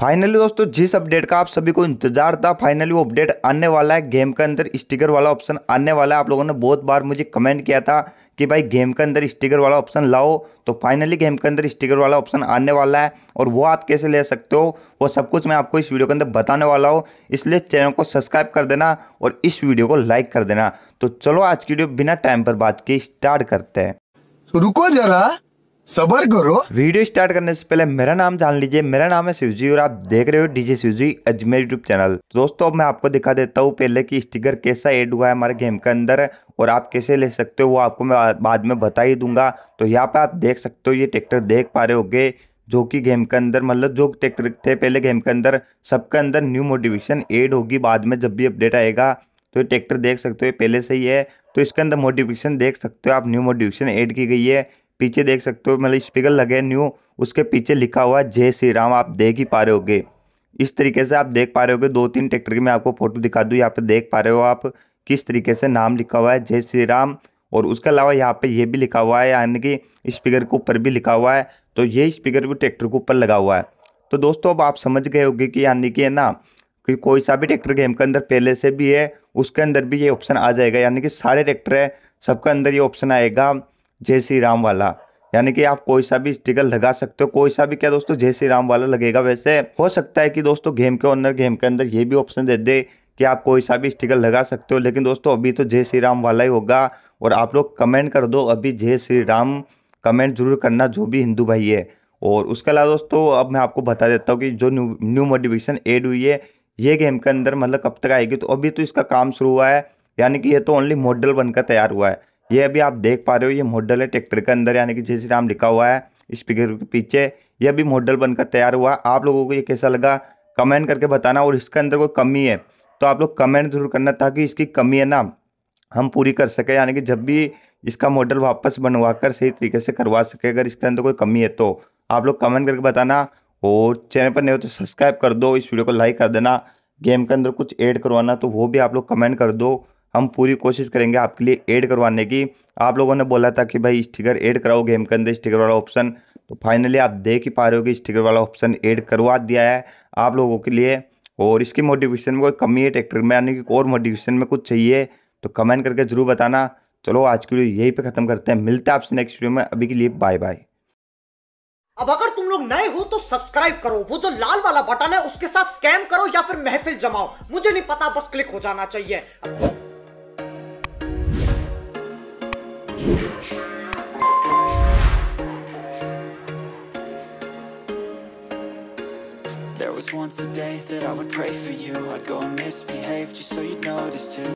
finally दोस्तों जिस update का आप सभी को इंतजार था फाइनली वो अपडेट आने वाला है गेम के अंदर स्टिकर वाला ऑप्शन आने वाला है आप लोगों ने बहुत बार मुझे कमेंट किया था कि भाई गेम के अंदर स्टिकर वाला ऑप्शन लाओ तो फाइनली गेम के अंदर स्टिकर वाला ऑप्शन आने वाला है और वो आप कैसे ले सकते हो वो सब कुछ मैं आपको इस वीडियो के अंदर बताने वाला हूँ इसलिए चैनल को सब्सक्राइब कर देना और इस वीडियो को लाइक कर देना तो चलो आज की वीडियो बिना टाइम पर बात के स्टार्ट करते हैं तो रुको जरा सबर करो वीडियो स्टार्ट करने से पहले मेरा नाम जान लीजिए मेरा नाम है शिवजी और आप देख रहे हो DJ Shivji Ajmer YouTube channel दोस्तों मैं आपको दिखा देता हूँ पहले की स्टिकर कैसा ऐड हुआ है हमारे गेम के अंदर और आप कैसे ले सकते हो वो आपको मैं बाद में बता ही दूंगा तो यहाँ पे आप देख सकते हो ये ट्रैक्टर देख पा रहे हो जो कि गेम के अंदर मतलब जो ट्रैक्टर थे पहले गेम के अंदर सबके अंदर न्यू मोटिवेशन एड होगी बाद में जब भी अपडेट आएगा तो ये ट्रैक्टर देख सकते हो पहले से ही है तो इसके अंदर मोटिवेशन देख सकते हो आप न्यू मोटिवेशन ऐड की गई है पीछे देख सकते हो मतलब स्पीकर लगे न्यू उसके पीछे लिखा हुआ है जय श्री राम आप देख ही पा रहे होगे इस तरीके से आप देख पा रहे होगे दो तीन ट्रैक्टर की मैं आपको फोटो दिखा दूँ यहाँ पे देख पा रहे हो आप किस तरीके से नाम लिखा हुआ है जय श्री राम और उसके अलावा यहाँ पे ये भी लिखा हुआ है यानी कि स्पीकर के ऊपर भी लिखा हुआ है तो ये स्पीकर भी ट्रैक्टर के ऊपर लगा हुआ है तो दोस्तों अब आप समझ गए होगे कि यानी कि है ना कि कोई सा भी ट्रैक्टर गेम के अंदर पहले से भी है उसके अंदर भी ये ऑप्शन आ जाएगा यानी कि सारे ट्रैक्टर है सबके अंदर ये ऑप्शन आएगा जय श्री राम वाला यानी कि आप कोई सा भी स्टिकर लगा सकते हो कोई सा भी क्या दोस्तों जय श्री राम वाला लगेगा वैसे हो सकता है कि दोस्तों गेम के ऑनर गेम के अंदर ये भी ऑप्शन दे दे कि आप कोई सा भी स्टिकर लगा सकते हो लेकिन दोस्तों अभी तो जय श्री राम वाला ही होगा और आप लोग कमेंट कर दो अभी जय श्री राम कमेंट जरूर करना जो भी हिंदू भाई है और उसके अलावा दोस्तों अब मैं आपको बता देता हूँ कि जो न्यू न्यू मोटिवेशन एड हुई है ये गेम के अंदर मतलब कब तक आएगी तो अभी तो इसका काम शुरू हुआ है यानी कि ये तो ओनली मॉडल बनकर तैयार हुआ है ये अभी आप देख पा रहे हो ये मॉडल है ट्रैक्टर के अंदर यानी कि जय श्री राम लिखा हुआ है स्पीकर के पीछे यह भी मॉडल बनकर तैयार हुआ है आप लोगों को ये कैसा लगा कमेंट करके बताना और इसके अंदर कोई कमी है तो आप लोग कमेंट जरूर करना ताकि इसकी कमी है ना हम पूरी कर सकें यानी कि जब भी इसका मॉडल वापस बनवा कर सही तरीके से करवा सके अगर इसके अंदर कोई कमी है तो आप लोग कमेंट करके बताना और चैनल पर नहीं हो तो सब्सक्राइब कर दो इस वीडियो को लाइक कर देना गेम के अंदर कुछ ऐड करवाना तो वो भी आप लोग कमेंट कर दो हम पूरी कोशिश करेंगे आपके लिए ऐड करवाने की आप लोगों ने बोला था कि भाई स्टिकर ऐड कराओ गेम के अंदर स्टिकर वाला ऑप्शन तो फाइनली आप देख ही पा रहे हो कि स्टिकर वाला ऑप्शन ऐड करवा दिया है आप लोगों के लिए और इसकी मोटिवेशन में कोई कमी है ट्रैक्टर में यानी कि और मोटिवेशन में कुछ चाहिए तो कमेंट करके ज़रूर बताना चलो आज के लिए यही पे ख़त्म करते हैं मिलते हैं आपसे नेक्स्ट वीडियो में अभी के लिए बाय बाय अब अगर तुम लोग नए हो तो सब्सक्राइब करो वो जो लाल वाला बटन है उसके साथ स्कैम करो या फिर महफिल जमाओ मुझे नहीं पता बस क्लिक हो जाना चाहिए There was once a day that I would pray for you I'd go and misbehave just so you'd notice too